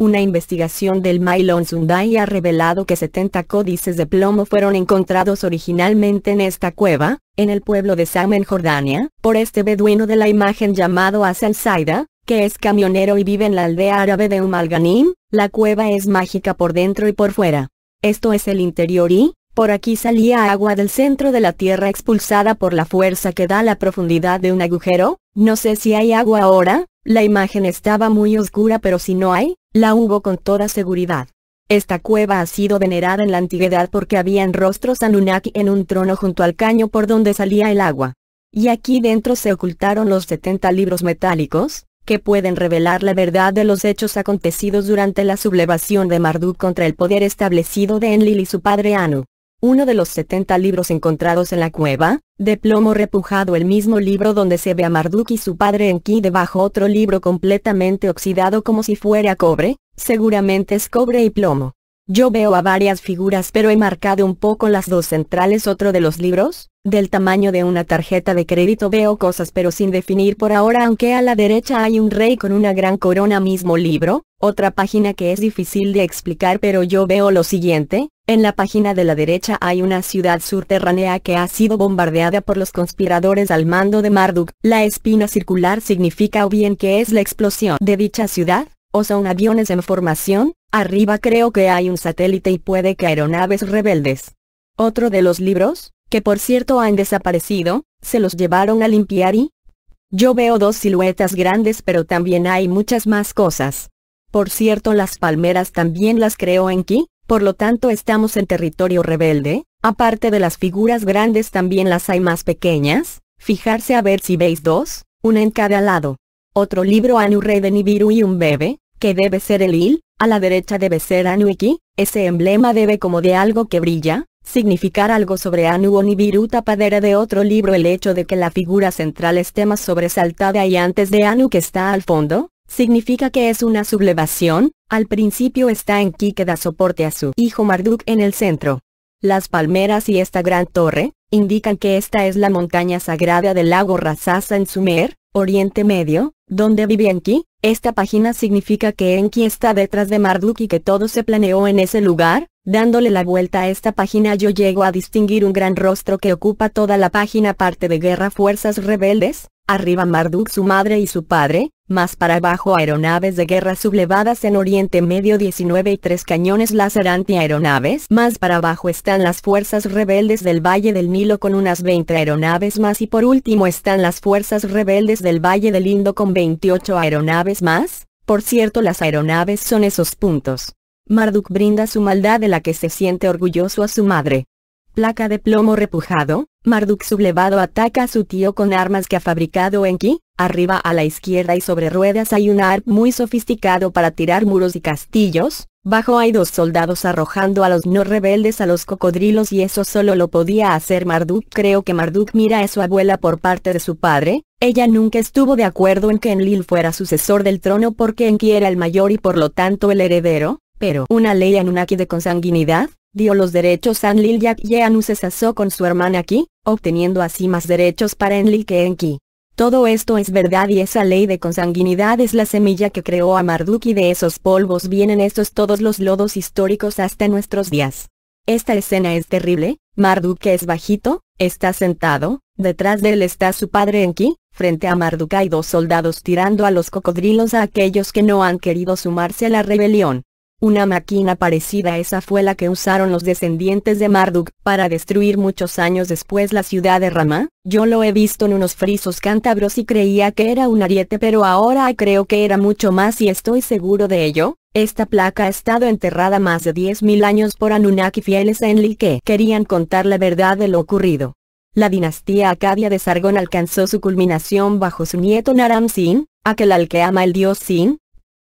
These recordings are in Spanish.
Una investigación del Mylon Sundai ha revelado que 70 códices de plomo fueron encontrados originalmente en esta cueva, en el pueblo de Sam en Jordania, por este beduino de la imagen llamado Asal Saida, que es camionero y vive en la aldea árabe de Umalganim, la cueva es mágica por dentro y por fuera. Esto es el interior y, por aquí salía agua del centro de la tierra expulsada por la fuerza que da la profundidad de un agujero, no sé si hay agua ahora, la imagen estaba muy oscura pero si no hay, la hubo con toda seguridad. Esta cueva ha sido venerada en la antigüedad porque habían rostros Anunnaki en un trono junto al caño por donde salía el agua. Y aquí dentro se ocultaron los 70 libros metálicos, que pueden revelar la verdad de los hechos acontecidos durante la sublevación de Marduk contra el poder establecido de Enlil y su padre Anu uno de los 70 libros encontrados en la cueva, de plomo repujado el mismo libro donde se ve a Marduk y su padre en Enki debajo otro libro completamente oxidado como si fuera cobre, seguramente es cobre y plomo. Yo veo a varias figuras pero he marcado un poco las dos centrales otro de los libros, del tamaño de una tarjeta de crédito veo cosas pero sin definir por ahora aunque a la derecha hay un rey con una gran corona mismo libro, otra página que es difícil de explicar pero yo veo lo siguiente, en la página de la derecha hay una ciudad subterránea que ha sido bombardeada por los conspiradores al mando de Marduk. La espina circular significa o bien que es la explosión de dicha ciudad, o son aviones en formación, arriba creo que hay un satélite y puede que aeronaves rebeldes. Otro de los libros, que por cierto han desaparecido, se los llevaron a limpiar y... Yo veo dos siluetas grandes pero también hay muchas más cosas. Por cierto las palmeras también las creo en Ki, por lo tanto estamos en territorio rebelde, aparte de las figuras grandes también las hay más pequeñas, fijarse a ver si veis dos, una en cada lado. Otro libro Anu de Nibiru y un bebé, que debe ser el il, a la derecha debe ser Anuiki, ese emblema debe como de algo que brilla, significar algo sobre Anu o Nibiru tapadera de otro libro el hecho de que la figura central esté más sobresaltada y antes de Anu que está al fondo, significa que es una sublevación, al principio está en que da soporte a su hijo Marduk en el centro. Las palmeras y esta gran torre, indican que esta es la montaña sagrada del lago Rasasa en Sumer, Oriente Medio, donde vive Enki, esta página significa que Enki está detrás de Marduk y que todo se planeó en ese lugar, dándole la vuelta a esta página yo llego a distinguir un gran rostro que ocupa toda la página parte de guerra fuerzas rebeldes, arriba Marduk su madre y su padre, más para abajo aeronaves de guerra sublevadas en Oriente Medio 19 y 3 cañones láser antiaeronaves. Más para abajo están las fuerzas rebeldes del Valle del Nilo con unas 20 aeronaves más y por último están las fuerzas rebeldes del Valle del Indo con 28 aeronaves más. Por cierto las aeronaves son esos puntos. Marduk brinda su maldad de la que se siente orgulloso a su madre placa de plomo repujado, Marduk sublevado ataca a su tío con armas que ha fabricado Enki, arriba a la izquierda y sobre ruedas hay un arp muy sofisticado para tirar muros y castillos, bajo hay dos soldados arrojando a los no rebeldes a los cocodrilos y eso solo lo podía hacer Marduk. Creo que Marduk mira a su abuela por parte de su padre, ella nunca estuvo de acuerdo en que Enlil fuera sucesor del trono porque Enki era el mayor y por lo tanto el heredero, pero una ley Anunnaki de consanguinidad, dio los derechos a Enlil y Anu se casó con su hermana Ki, obteniendo así más derechos para Enlil que Enki. Todo esto es verdad y esa ley de consanguinidad es la semilla que creó a Marduk y de esos polvos vienen estos todos los lodos históricos hasta nuestros días. Esta escena es terrible, Marduk es bajito, está sentado, detrás de él está su padre Enki, frente a Marduk hay dos soldados tirando a los cocodrilos a aquellos que no han querido sumarse a la rebelión. Una máquina parecida a esa fue la que usaron los descendientes de Marduk, para destruir muchos años después la ciudad de Rama. yo lo he visto en unos frisos cántabros y creía que era un ariete pero ahora creo que era mucho más y estoy seguro de ello, esta placa ha estado enterrada más de 10.000 años por Anunnaki fieles a Enlil que querían contar la verdad de lo ocurrido. La dinastía acadia de Sargón alcanzó su culminación bajo su nieto Naram Sin, aquel al que ama el dios Sin,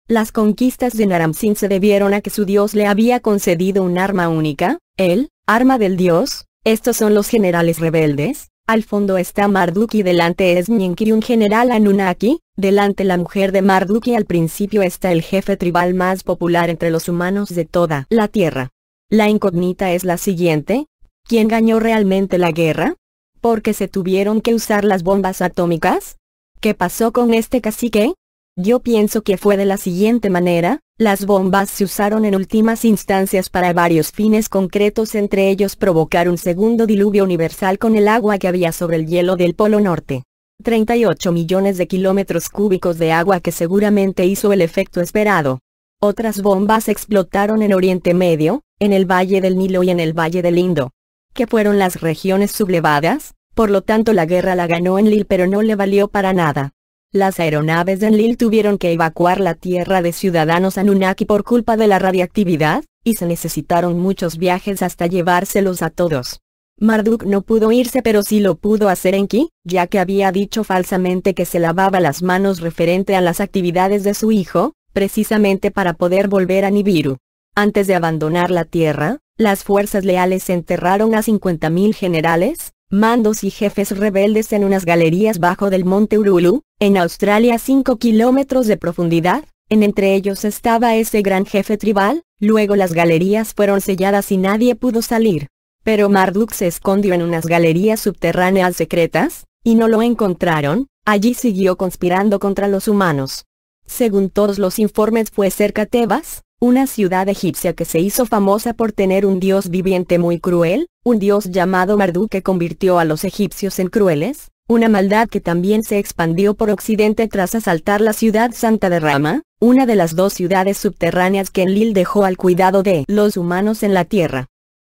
las conquistas de Naramsin se debieron a que su dios le había concedido un arma única, el, arma del dios, estos son los generales rebeldes, al fondo está Marduk y delante es y un general Anunnaki, delante la mujer de Marduk y al principio está el jefe tribal más popular entre los humanos de toda la tierra. La incógnita es la siguiente, ¿quién ganó realmente la guerra? ¿Por qué se tuvieron que usar las bombas atómicas? ¿Qué pasó con este cacique? Yo pienso que fue de la siguiente manera, las bombas se usaron en últimas instancias para varios fines concretos entre ellos provocar un segundo diluvio universal con el agua que había sobre el hielo del Polo Norte. 38 millones de kilómetros cúbicos de agua que seguramente hizo el efecto esperado. Otras bombas explotaron en Oriente Medio, en el Valle del Nilo y en el Valle del Indo. Que fueron las regiones sublevadas, por lo tanto la guerra la ganó en Lille pero no le valió para nada. Las aeronaves de Enlil tuvieron que evacuar la tierra de ciudadanos Anunnaki por culpa de la radiactividad, y se necesitaron muchos viajes hasta llevárselos a todos. Marduk no pudo irse pero sí lo pudo hacer Enki, ya que había dicho falsamente que se lavaba las manos referente a las actividades de su hijo, precisamente para poder volver a Nibiru. Antes de abandonar la tierra, las fuerzas leales enterraron a 50.000 generales, mandos y jefes rebeldes en unas galerías bajo del monte Urulu, en Australia 5 kilómetros de profundidad, en entre ellos estaba ese gran jefe tribal, luego las galerías fueron selladas y nadie pudo salir. Pero Marduk se escondió en unas galerías subterráneas secretas, y no lo encontraron, allí siguió conspirando contra los humanos. Según todos los informes fue cerca Tebas, una ciudad egipcia que se hizo famosa por tener un dios viviente muy cruel, un dios llamado Marduk que convirtió a los egipcios en crueles, una maldad que también se expandió por occidente tras asaltar la ciudad santa de Rama, una de las dos ciudades subterráneas que Enlil dejó al cuidado de los humanos en la tierra.